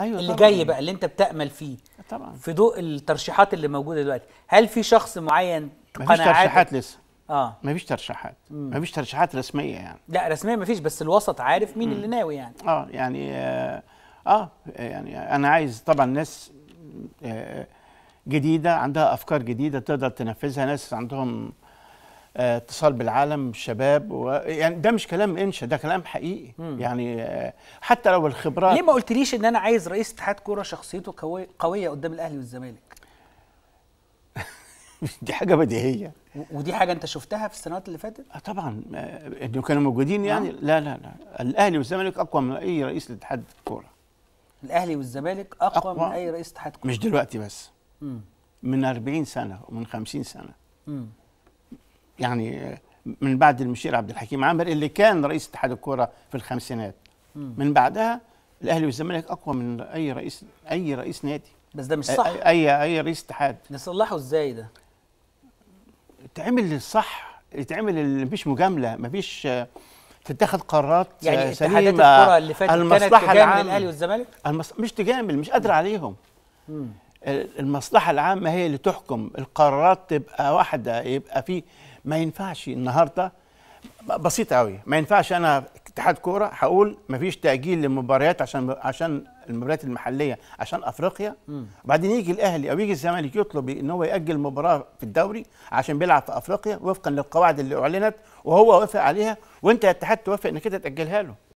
أيوة اللي طبعًا. جاي يعني. بقى اللي انت بتامل فيه طبعا في ضوء الترشيحات اللي موجوده دلوقتي هل في شخص معين قناعات مفيش ترشيحات لسه اه مفيش ترشيحات مفيش ترشيحات رسميه يعني لا رسميه مفيش بس الوسط عارف مين مم. اللي ناوي يعني اه يعني آه, اه يعني انا عايز طبعا ناس آه جديده عندها افكار جديده تقدر تنفذها ناس عندهم اتصال بالعالم الشباب و... يعني ده مش كلام انشا ده كلام حقيقي مم. يعني آه، حتى لو الخبرات ليه ما قلتليش ان انا عايز رئيس اتحاد كوره شخصيته قوي... قويه قدام الاهلي والزمالك دي حاجه بديهيه ودي حاجه انت شفتها في السنوات اللي فاتت آه طبعا آه، انه كانوا موجودين يعني نعم. لا لا لا الاهلي والزمالك اقوى من اي رئيس لاتحاد كوره الاهلي والزمالك اقوى, أقوى من اي رئيس اتحاد كوره مش دلوقتي بس مم. من 40 سنه ومن 50 سنه مم. يعني من بعد المشير عبد الحكيم عامر اللي كان رئيس اتحاد الكره في الخمسينات من بعدها الاهلي والزمالك اقوى من اي رئيس اي رئيس نادي بس ده مش صح اي اي رئيس اتحاد نصلحه ازاي ده تعمل الصح يتعمل اللي مفيش مجامله مفيش تتخذ قرارات يعني آه، سليمه اتحادات الكره اللي فاتت كانت تجامل الاهلي والزمالك المص... مش تجامل مش قادره عليهم مم. المصلحة العامة هي اللي تحكم القرارات تبقى واحدة يبقى في ما ينفعش النهاردة بسيطة قوي ما ينفعش أنا اتحاد كورة هقول ما فيش تأجيل للمباريات عشان عشان المباريات المحلية عشان أفريقيا وبعدين يجي الأهلي أو يجي الزمالك يطلب إن هو يأجل مباراة في الدوري عشان بيلعب في أفريقيا وفقا للقواعد اللي أعلنت وهو وافق عليها وأنت يا اتحاد توافق إنك أنت تأجلها له